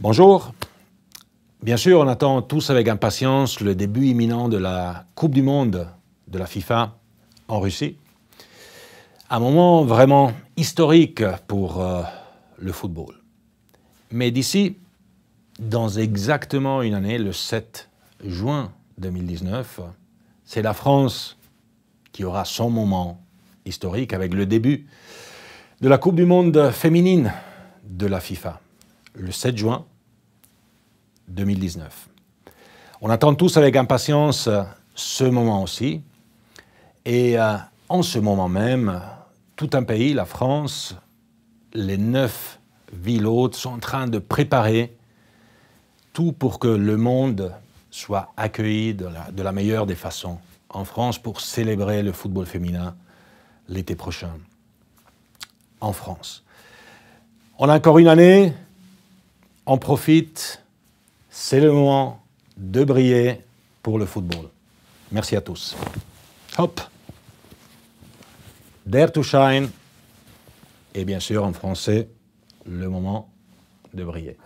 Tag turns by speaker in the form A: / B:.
A: Bonjour. Bien sûr, on attend tous avec impatience le début imminent de la Coupe du Monde de la FIFA en Russie. Un moment vraiment historique pour euh, le football. Mais d'ici, dans exactement une année, le 7 juin 2019, c'est la France qui aura son moment historique avec le début de la Coupe du Monde féminine de la FIFA le 7 juin 2019. On attend tous avec impatience euh, ce moment aussi. Et euh, en ce moment même, tout un pays, la France, les neuf villes hôtes sont en train de préparer tout pour que le monde soit accueilli de la meilleure des façons en France pour célébrer le football féminin l'été prochain en France. On a encore une année en profite. C'est le moment de briller pour le football. Merci à tous. Hop. Dare to shine. Et bien sûr, en français, le moment de briller.